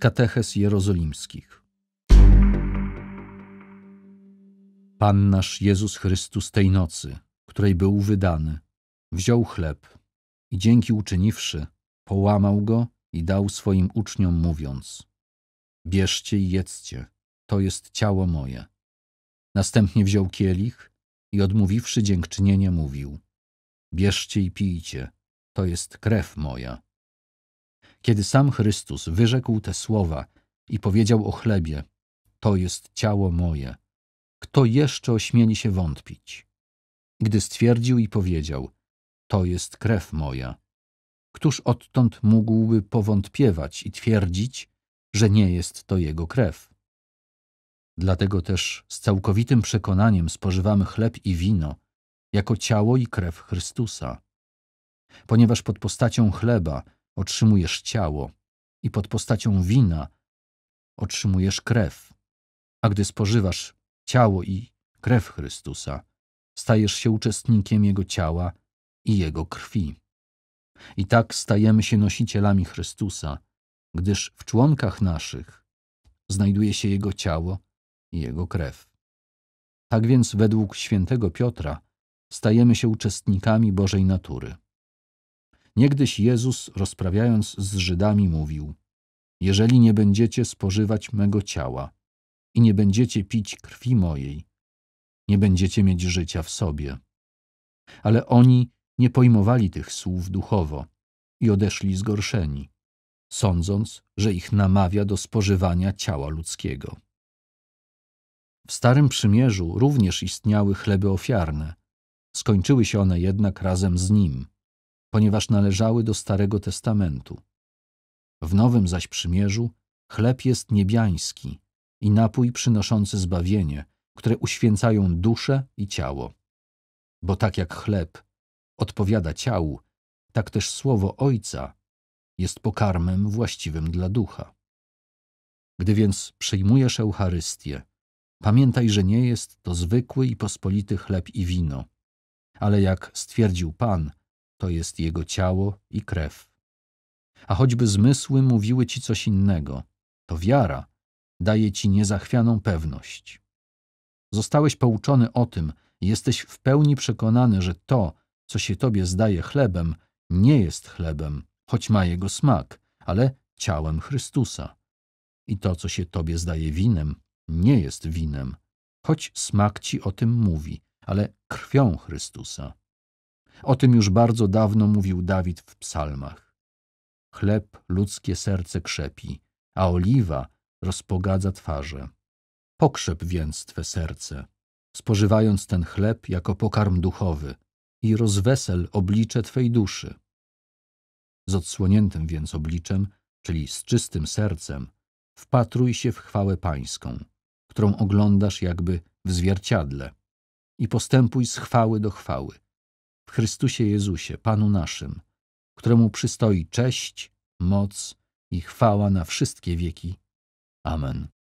kateches jerozolimskich. Pan nasz Jezus Chrystus tej nocy, której był wydany, wziął chleb i dzięki uczyniwszy, połamał go i dał swoim uczniom, mówiąc: Bierzcie i jedzcie, to jest ciało moje. Następnie wziął kielich i odmówiwszy dziękczynienie, mówił: Bierzcie i pijcie, to jest krew moja kiedy sam Chrystus wyrzekł te słowa i powiedział o chlebie, to jest ciało moje, kto jeszcze ośmieli się wątpić? Gdy stwierdził i powiedział, to jest krew moja, któż odtąd mógłby powątpiewać i twierdzić, że nie jest to jego krew? Dlatego też z całkowitym przekonaniem spożywamy chleb i wino jako ciało i krew Chrystusa. Ponieważ pod postacią chleba otrzymujesz ciało i pod postacią wina otrzymujesz krew. A gdy spożywasz ciało i krew Chrystusa, stajesz się uczestnikiem Jego ciała i Jego krwi. I tak stajemy się nosicielami Chrystusa, gdyż w członkach naszych znajduje się Jego ciało i Jego krew. Tak więc według świętego Piotra stajemy się uczestnikami Bożej natury. Niegdyś Jezus, rozprawiając z Żydami, mówił: Jeżeli nie będziecie spożywać mego ciała i nie będziecie pić krwi mojej, nie będziecie mieć życia w sobie. Ale oni nie pojmowali tych słów duchowo i odeszli zgorszeni, sądząc, że ich namawia do spożywania ciała ludzkiego. W Starym Przymierzu również istniały chleby ofiarne, skończyły się one jednak razem z nim – ponieważ należały do Starego Testamentu. W Nowym zaś Przymierzu chleb jest niebiański i napój przynoszący zbawienie, które uświęcają duszę i ciało. Bo tak jak chleb odpowiada ciału, tak też słowo Ojca jest pokarmem właściwym dla ducha. Gdy więc przyjmujesz Eucharystię, pamiętaj, że nie jest to zwykły i pospolity chleb i wino, ale jak stwierdził Pan, to jest jego ciało i krew. A choćby zmysły mówiły ci coś innego, to wiara daje ci niezachwianą pewność. Zostałeś pouczony o tym, i jesteś w pełni przekonany, że to, co się tobie zdaje chlebem, nie jest chlebem, choć ma jego smak, ale ciałem Chrystusa. I to, co się tobie zdaje winem, nie jest winem, choć smak ci o tym mówi, ale krwią Chrystusa. O tym już bardzo dawno mówił Dawid w psalmach. Chleb ludzkie serce krzepi, a oliwa rozpogadza twarze. Pokrzep więc twe serce, spożywając ten chleb jako pokarm duchowy i rozwesel oblicze twej duszy. Z odsłoniętym więc obliczem, czyli z czystym sercem, wpatruj się w chwałę pańską, którą oglądasz jakby w zwierciadle i postępuj z chwały do chwały – Chrystusie Jezusie, Panu naszym, któremu przystoi cześć, moc i chwała na wszystkie wieki. Amen.